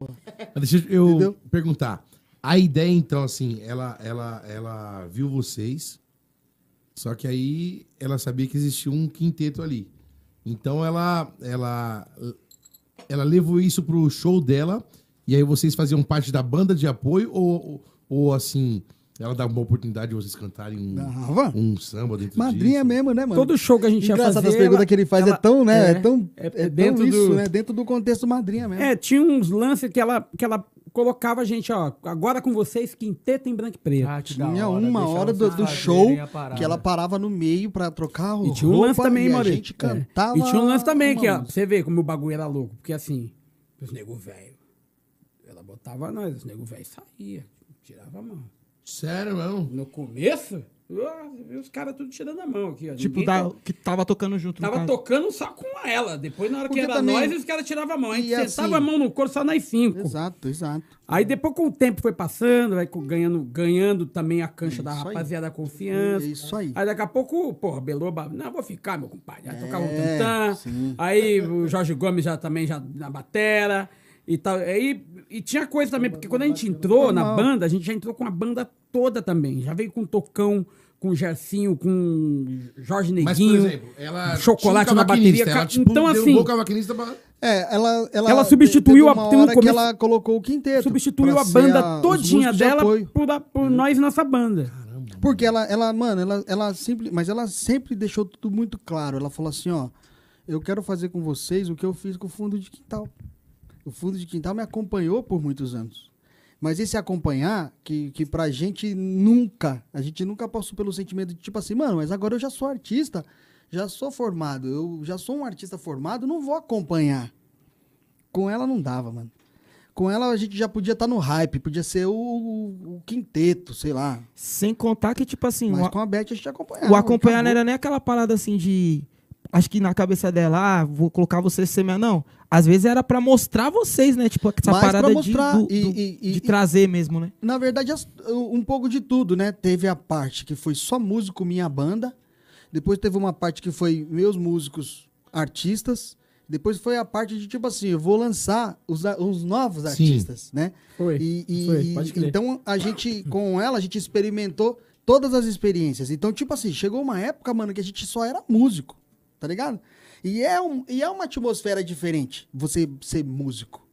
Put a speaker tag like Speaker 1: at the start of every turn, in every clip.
Speaker 1: porra. deixa eu Entendeu? perguntar. A ideia, então, assim, ela, ela, ela viu vocês, só que aí ela sabia que existia um quinteto ali. Então ela, ela, ela levou isso pro show dela, e aí vocês faziam parte da banda de apoio, ou, ou assim, ela dava uma oportunidade de vocês cantarem um, um samba dentro Madrinha disso. mesmo, né, mano? Todo show que a gente ia Engraçado, fazer... as perguntas ela- que ele faz ela- é tão, né? É, é tão, é, é dentro tão isso, do- né? Dentro do contexto madrinha mesmo. É, tinha uns
Speaker 2: lances que ela, que ela colocava a gente, ó, agora com vocês, quinteto em branco e preto. Ah, tinha uma hora do, do show que ela
Speaker 1: parava no meio pra trocar o E tinha um lance também, e a Maurício. gente É. cantava... E tinha um lance também aqui, ó. Pra
Speaker 2: você ver como o bagulho era louco. Porque assim, os nego velho, ela botava nós, os nego velho saía, tirava a mão. Sério não No começo, os caras tudo tirando a mão aqui. Ó. Tipo, da, tá, que tava tocando junto. Tava tocando só com ela. Depois, na hora Porque que era também... nós, os caras tiravam a mão. A gente e assim, sentava a mão no corpo só nas cinco. Exato, exato. Aí depois, com o tempo foi passando, vai ganhando, ganhando também a cancha é da rapaziada aí. confiança. É isso aí. Aí daqui a pouco, porra, Beloba, não, vou ficar, meu compadre. Aí é, tocava um tantã. Aí o Jorge Gomes já também já na batera. E, tal, é, e, e tinha coisa também, porque quando a gente entrou na banda, a gente já entrou com a banda toda também. Já veio com Tocão, com Gercinho, com Jorge Neguinho, Mas, exemplo, chocolate um na bateria. Ela, tipo, então, assim.
Speaker 1: É, ela, ela, ela substituiu a. Tem um começo, ela colocou o quinteto.
Speaker 2: Substituiu a banda a, todinha dela por,
Speaker 1: por hum. nós e nossa banda. Caramba. Porque ela, ela mano, ela, ela sempre. Mas ela sempre deixou tudo muito claro. Ela falou assim: ó, eu quero fazer com vocês o que eu fiz com o fundo de quintal. O fundo de quintal me acompanhou por muitos anos. Mas esse acompanhar, que, que pra gente nunca, a gente nunca passou pelo sentimento de tipo assim, mano, mas agora eu já sou artista, já sou formado, eu já sou um artista formado, não vou acompanhar. Com ela não dava, mano. Com ela a gente já podia estar tá no hype, podia ser o, o, quinteto, sei lá. Sem contar que, tipo assim. Mas o, com a Beth a gente acompanhava. O acompanhar não era
Speaker 2: nem aquela parada assim de. Acho que na cabeça dela, ah, vou colocar você ser Não às vezes era para mostrar vocês, né? Tipo, essa Mas parada mostrar, de, do, e, do, e, de e, trazer
Speaker 1: mesmo, né? Na verdade, um pouco de tudo, né? Teve a parte que foi só músico, minha banda. Depois teve uma parte que foi meus músicos, artistas. Depois foi a parte de, tipo assim, eu vou lançar os, os novos artistas, Sim. né? Foi, e, foi, pode crer. Então, a gente, com ela, a gente experimentou todas as experiências. Então, tipo assim, chegou uma época, mano, que a gente só era músico, tá ligado? E é, um, e é uma atmosfera diferente você ser músico.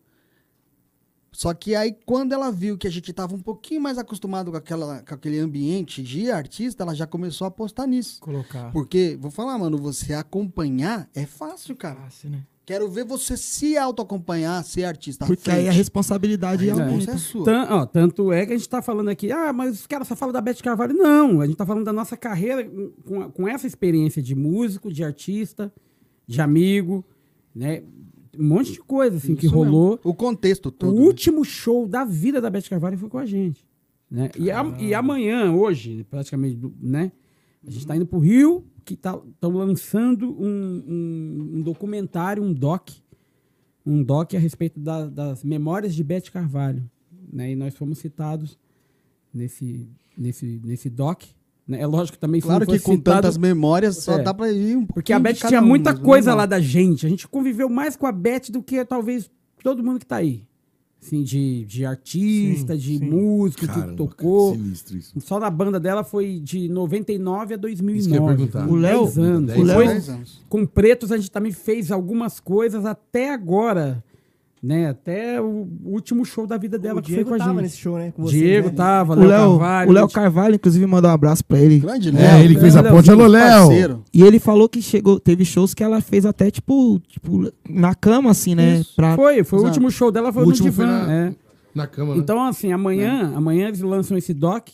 Speaker 1: Só que aí, quando ela viu que a gente estava um pouquinho mais acostumado com, aquela, com aquele ambiente de artista, ela já começou a apostar nisso. Colocar. Porque, vou falar, mano, você acompanhar é fácil, cara. Fácil, né? Quero ver você se auto acompanhar ser artista. Porque aí a
Speaker 2: responsabilidade aí, é, é, é sua. ó, tanto é que a gente está falando aqui, ah, mas os caras só falam da Beth Carvalho. Não, a gente está falando da nossa carreira com, com essa experiência de músico, de artista de amigo, né? Um monte de coisa assim Isso que rolou. Mesmo. O contexto todo. O né? último show da vida da Beth Carvalho foi com a gente. Né? E, a, e, amanhã, hoje, praticamente, né? A gente está indo para o Rio, que estão tá, tão lançando um, um, um, documentário, um doc, um doc a respeito da, das memórias de Beth Carvalho. Né? E nós fomos citados nesse, nesse, nesse doc. Né? É lógico também Claro que com citado, tantas memórias só é, dá pra ir um Porque a Beth tinha um, muita né? coisa lá da gente. A gente conviveu mais com a Beth do que talvez todo mundo que tá aí. Assim, de, de artista, sim, de sim. músico Caramba, que tocou. Cara, sinistro isso. Só na banda dela foi de 99 a 2009. Isso o Léo, anos. o Léo, com Pretos a gente também fez algumas coisas até agora né? Até o último show da vida dela o que Diego foi com a gente. Diego nesse show, né? Com vocês, Diego né? tava, Léo, Léo Carvalho. O Léo
Speaker 1: Carvalho, inclusive, mandou um abraço pra ele.
Speaker 2: Grande é, Léo. É, ele fez a ponte. Alô, Léo! E ele falou que chegou, teve shows que ela fez até, tipo, tipo na cama, assim, né? Pra... Foi, foi Exato. o último show dela, foi o no divã. Foi na, é. na cama, né? Então, assim, amanhã, é. amanhã eles lançam esse doc.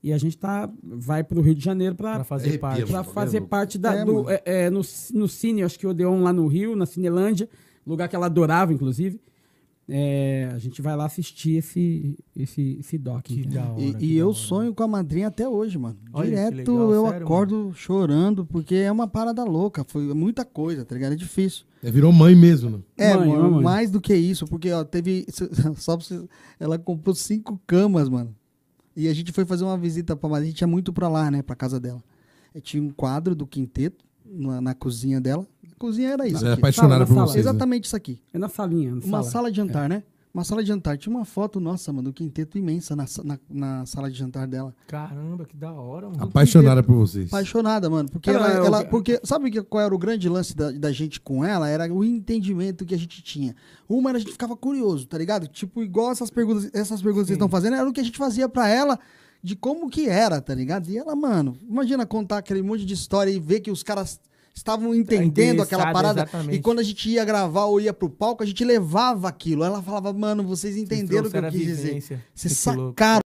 Speaker 2: E a gente tá, vai pro Rio de Janeiro para fazer parte. Pra fazer parte, pra fazer parte da, é, do, é, no, no Cine, acho que o Odeon lá no Rio, na Cinelândia lugar que ela adorava, inclusive. É,
Speaker 1: a gente vai lá assistir esse, esse, esse doc. Que né? da hora, e, e da eu hora. sonho com a madrinha até hoje, mano. Olha, Direto legal, eu sério, acordo mano? chorando, porque é uma parada louca. Foi muita coisa, tá ligado? É difícil. É, virou mãe
Speaker 2: mesmo, né? É, mãe, mano, mãe. mais
Speaker 1: do que isso, porque ó, teve. Só pra vocês, ela comprou cinco camas, mano. E a gente foi fazer uma visita pra madrinha. A gente ia muito pra lá, né? Pra casa dela. E tinha um quadro do quinteto na, na cozinha dela. Cozinha era isso. É você é apaixonada por vocês. Exatamente né? isso aqui. É na salinha. Na uma sala, sala de jantar, é. né? Uma sala de jantar. Tinha uma foto nossa, mano, do quinteto imensa na, na, na sala de jantar dela. Caramba, que da hora, mano. Apaixonada por vocês. Apaixonada, mano. Porque é, ela, é ela, ela, porque sabe que, qual era o grande lance da, da gente com ela? Era o entendimento que a gente tinha. Uma era a gente ficava curioso, tá ligado? Tipo, igual essas perguntas, essas perguntas que vocês estão fazendo, era o que a gente fazia para ela de como que era, tá ligado? E ela, mano, imagina contar aquele monte de história e ver que os caras estavam entendendo aquela parada. Exatamente. E quando a gente ia gravar ou ia pro palco, a gente levava aquilo. Ela falava, mano, vocês entenderam o que eu quis dizer. Vocês sacaram.